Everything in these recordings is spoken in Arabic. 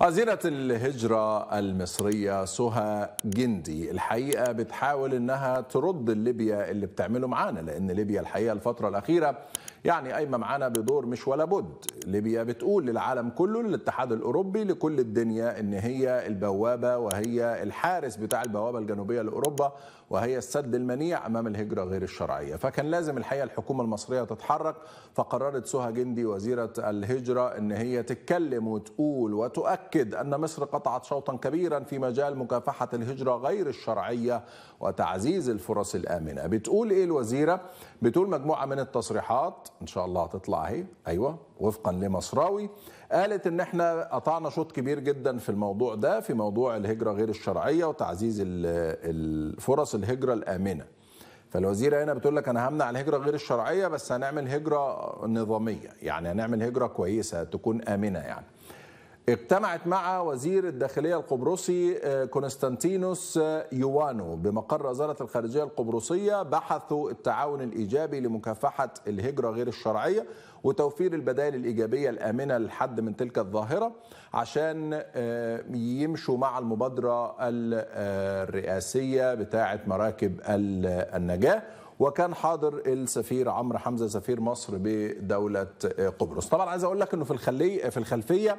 وزيرة الهجرة المصرية سهى جندي الحقيقة بتحاول إنها ترد ليبيا اللي بتعمله معانا لأن ليبيا الحقيقة الفترة الأخيرة يعني قايمه معانا بدور مش ولا بد ليبيا بتقول للعالم كله للاتحاد الاوروبي لكل الدنيا ان هي البوابه وهي الحارس بتاع البوابه الجنوبيه لاوروبا وهي السد المنيع امام الهجره غير الشرعيه فكان لازم الحقيقه الحكومه المصريه تتحرك فقررت سوها جندي وزيره الهجره ان هي تتكلم وتقول وتؤكد ان مصر قطعت شوطا كبيرا في مجال مكافحه الهجره غير الشرعيه وتعزيز الفرص الامنه بتقول ايه الوزيره بتقول مجموعه من التصريحات ان شاء الله هتطلع اهي ايوه وفقا لمصراوي قالت ان احنا قطعنا شوط كبير جدا في الموضوع ده في موضوع الهجره غير الشرعيه وتعزيز الفرص الهجره الامنه فالوزيره هنا بتقول لك انا همنع الهجره غير الشرعيه بس هنعمل هجره نظاميه يعني هنعمل هجره كويسه تكون امنه يعني اجتمعت مع وزير الداخلية القبرصي آه، كونستانتينوس آه، يوانو بمقر وزارة الخارجية القبرصية بحثوا التعاون الإيجابي لمكافحة الهجرة غير الشرعية وتوفير البدائل الإيجابية الآمنة للحد من تلك الظاهرة عشان آه، يمشوا مع المبادرة الرئاسية بتاعة مراكب النجاة وكان حاضر السفير عمرو حمزه سفير مصر بدوله قبرص طبعا عايز اقول لك انه في الخلي في الخلفيه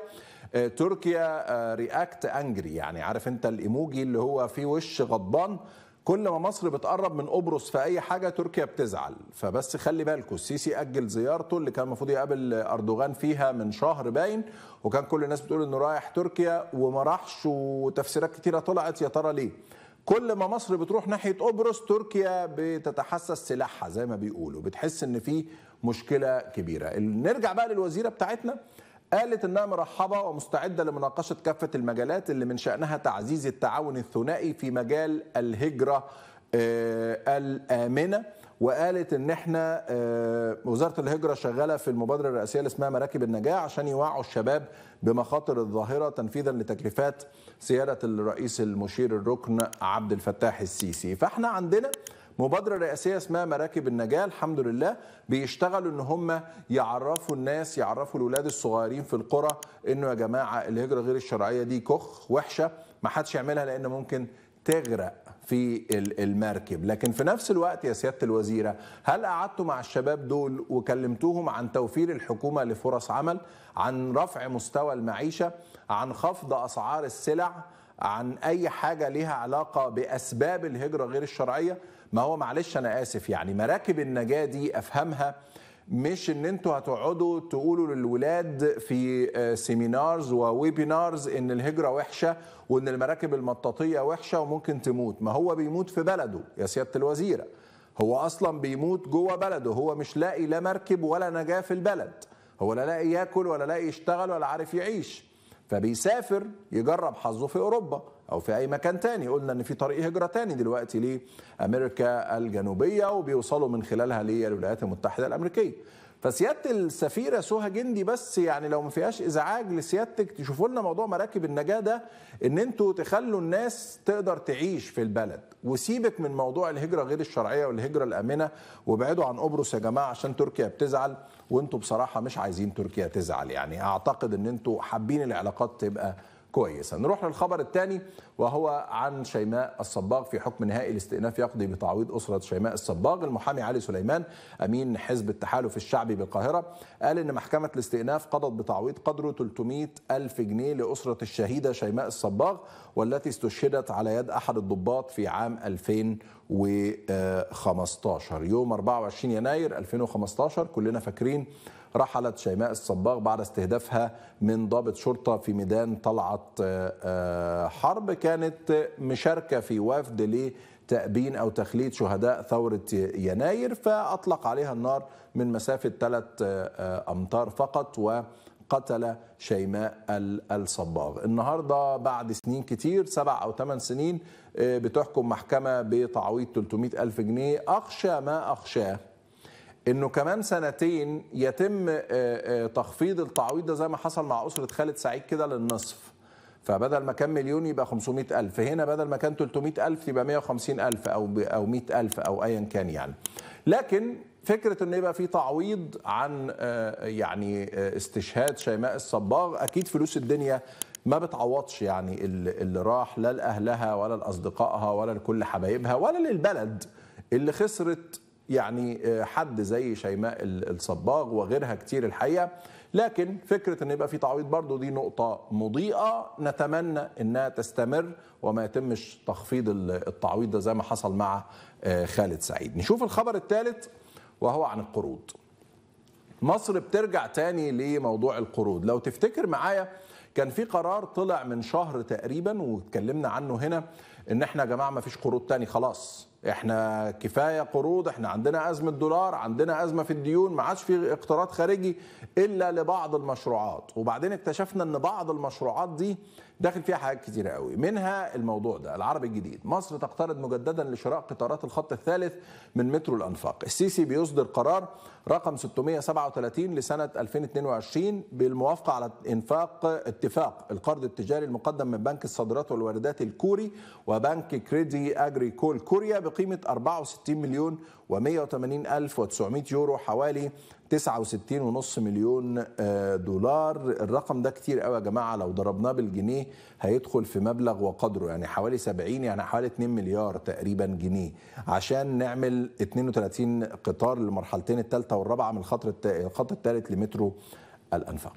آه، تركيا رياكت آه، انجري يعني عارف انت الايموجي اللي هو فيه وش غضبان كل ما مصر بتقرب من قبرص في اي حاجه تركيا بتزعل فبس خلي بالكم السيسي اجل زيارته اللي كان المفروض يقابل اردوغان فيها من شهر باين وكان كل الناس بتقول انه رايح تركيا وما راحش وتفسيرات كتيره طلعت يا ترى ليه كل ما مصر بتروح ناحيه قبرص تركيا بتتحسس سلاحها زي ما بيقولوا بتحس ان في مشكله كبيره نرجع بقى للوزيره بتاعتنا قالت انها مرحبه ومستعده لمناقشه كافه المجالات اللي من شانها تعزيز التعاون الثنائي في مجال الهجره آه، الامنه وقالت ان احنا آه، وزاره الهجره شغاله في المبادره الرئاسيه اللي اسمها مراكب النجاه عشان يوعوا الشباب بمخاطر الظاهره تنفيذا لتكليفات سياده الرئيس المشير الركن عبد الفتاح السيسي فاحنا عندنا مبادرة رئاسية اسمها مراكب النجاة الحمد لله بيشتغلوا ان هم يعرفوا الناس يعرفوا الولاد الصغيرين في القرى انه يا جماعة الهجرة غير الشرعية دي كخ وحشة ما حدش يعملها لان ممكن تغرق في المركب لكن في نفس الوقت يا سيادة الوزيرة هل قعدتوا مع الشباب دول وكلمتوهم عن توفير الحكومة لفرص عمل عن رفع مستوى المعيشة عن خفض أسعار السلع عن أي حاجة ليها علاقة بأسباب الهجرة غير الشرعية ما هو معلش أنا آسف يعني مراكب النجاة دي أفهمها مش ان انتوا هتقعدوا تقولوا للولاد في سيمينارز آه، وويبينارز ان الهجره وحشه وان المراكب المطاطيه وحشه وممكن تموت ما هو بيموت في بلده يا سياده الوزيره هو اصلا بيموت جوه بلده هو مش لاقي لا مركب ولا نجاه في البلد هو لا لاقي ياكل ولا لاقي يشتغل ولا عارف يعيش فبيسافر يجرب حظه في اوروبا او في اي مكان تاني قلنا ان في طريق هجره تاني دلوقتي لامريكا الجنوبيه وبيوصلوا من خلالها للولايات المتحده الامريكيه فسياده السفيره سهى جندي بس يعني لو ما فيهاش ازعاج لسيادتك تشوفوا لنا موضوع مراكب النجاه ده ان انتوا تخلوا الناس تقدر تعيش في البلد وسيبك من موضوع الهجره غير الشرعيه والهجره الامنه وابعدوا عن قبرص يا جماعه عشان تركيا بتزعل وانتوا بصراحه مش عايزين تركيا تزعل يعني اعتقد ان انتوا حابين العلاقات تبقى كويسه نروح للخبر الثاني وهو عن شيماء الصباغ في حكم نهائي الاستئناف يقضي بتعويض اسره شيماء الصباغ المحامي علي سليمان امين حزب التحالف الشعبي بالقاهره قال ان محكمه الاستئناف قضت بتعويض قدره 300 الف جنيه لاسره الشهيده شيماء الصباغ والتي استشهدت على يد احد الضباط في عام 2015 يوم 24 يناير 2015 كلنا فاكرين رحلت شيماء الصباغ بعد استهدافها من ضابط شرطة في ميدان طلعت آه، آه، حرب كانت مشاركة في وفد لتأبين تأبين أو تخليد شهداء ثورة يناير فأطلق عليها النار من مسافة ثلاث آه، أمتار فقط وقتل شيماء الصباغ النهاردة بعد سنين كتير سبع أو ثمان سنين بتحكم محكمة بتعويض 300 ألف جنيه أخشى ما أخشاه انه كمان سنتين يتم آه، آه، تخفيض التعويض ده زي ما حصل مع اسره خالد سعيد كده للنصف فبدل ما كان مليون يبقى 500 ألف هنا بدل ما كان 300 ألف يبقى 150 ألف أو أو 100 ألف أو أيا كان يعني لكن فكرة أن يبقى في تعويض عن آه، يعني استشهاد شيماء الصباغ أكيد فلوس الدنيا ما بتعوضش يعني اللي راح لا لأهلها ولا لأصدقائها ولا لكل حبايبها ولا للبلد اللي خسرت يعني آه، حد زي شيماء الصباغ وغيرها كتير الحقيقه لكن فكره ان يبقى في تعويض برضو دي نقطه مضيئه نتمنى انها تستمر وما يتمش تخفيض التعويض ده زي ما حصل مع آه، خالد سعيد نشوف الخبر الثالث وهو عن القروض مصر بترجع تاني لموضوع القروض لو تفتكر معايا كان في قرار طلع من شهر تقريبا واتكلمنا عنه هنا ان احنا يا جماعه ما فيش قروض تاني خلاص احنا كفايه قروض احنا عندنا ازمه دولار عندنا ازمه في الديون ما عادش في اقتراض خارجي الا لبعض المشروعات وبعدين اكتشفنا ان بعض المشروعات دي داخل فيها حاجات كتيره قوي منها الموضوع ده العربي الجديد مصر تقترض مجددا لشراء قطارات الخط الثالث من مترو الانفاق السيسي بيصدر قرار رقم 637 لسنه 2022 بالموافقه على انفاق اتفاق القرض التجاري المقدم من بنك الصادرات والواردات الكوري وبنك كريدي اجريكول كوريا بقيمه 64 مليون و180 الف و900 يورو حوالي 69.5 مليون آه، دولار الرقم ده كتير قوي يا جماعه لو ضربناه بالجنيه هيدخل في مبلغ وقدره يعني حوالي 70 يعني حوالي 2 مليار تقريبا جنيه عشان نعمل 32 قطار للمرحلتين الثالثه والرابعه من الخط الخط الثالث لمترو الانفاق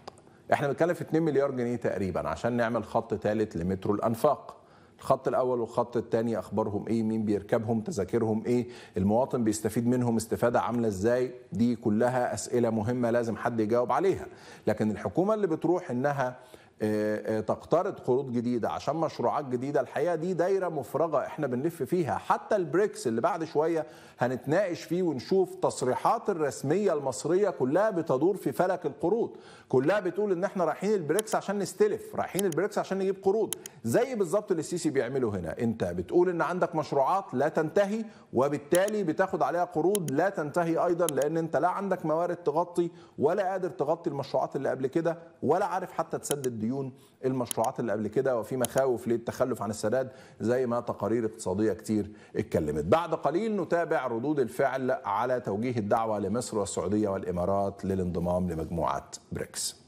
احنا بنتكلم في 2 مليار جنيه تقريبا عشان نعمل خط ثالث لمترو الانفاق الخط الاول والخط الثاني اخبارهم ايه مين بيركبهم تذاكرهم ايه المواطن بيستفيد منهم استفاده عامله ازاي دي كلها اسئله مهمه لازم حد يجاوب عليها لكن الحكومه اللي بتروح انها آه، آه، تقترض قروض جديده عشان مشروعات جديده الحقيقه دي دايره مفرغه احنا بنلف فيها حتى البريكس اللي بعد شويه هنتناقش فيه ونشوف تصريحات الرسميه المصريه كلها بتدور في فلك القروض كلها بتقول ان احنا رايحين البريكس عشان نستلف رايحين البريكس عشان نجيب قروض زي بالظبط اللي السيسي بيعمله هنا انت بتقول ان عندك مشروعات لا تنتهي وبالتالي بتاخد عليها قروض لا تنتهي ايضا لان انت لا عندك موارد تغطي ولا قادر تغطي المشروعات اللي قبل كده ولا عارف حتى تسدد ديون ديون المشروعات اللي قبل كده وفي مخاوف للتخلف عن السداد زي ما تقارير اقتصاديه كتير اتكلمت. بعد قليل نتابع ردود الفعل على توجيه الدعوه لمصر والسعوديه والامارات للانضمام لمجموعه بريكس.